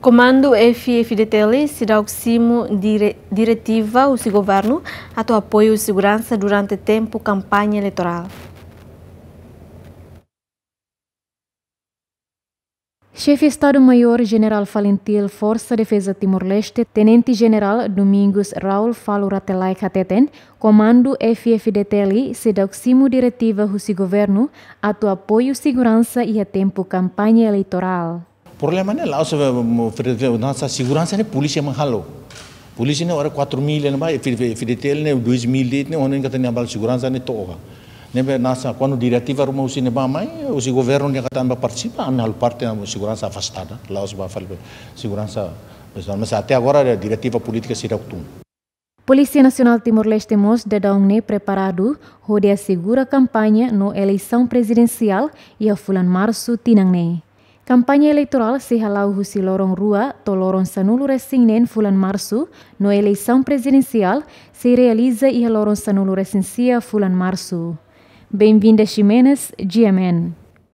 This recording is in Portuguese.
Comando FFDTL será o cimo dire, diretiva o seu governo ato apoio e segurança durante tempo campanha eleitoral. Chefe Estado-Maior General Valentil Força Defesa Timor-Leste, Tenente-General Domingos Raul Falo Ratelai Kateten, Comando FFDTLI, sedoximo diretiva Rusi Governo, ato apoio segurança e a tempo campanha eleitoral. Problemele é é né, né, la o să noastră siguranța ne poliția mă halo. Poliția ne ora 4000 ne mai fidetel ne 2000 de ne onen kata ne abal siguranța ne toga. Ne be nasa quando diretiva rumo usi ne ba mai usi governo ne kata ba participa ame né, halu parte na siguranța afastada la o ba fal siguranța pessoal mas até agora a diretiva política se tum. Polícia Nacional Timor-Leste Mos de ne preparado rodeia segura campanha no eleição presidencial e a fulan março tinangne. Kampanye elektoral se husi lorong rua to lorong sanulure singnen fulan marsu no eleição presidencial se realiza e lorong sanulure sia fulan marsu. Bem-vinda Ximenes, GMN.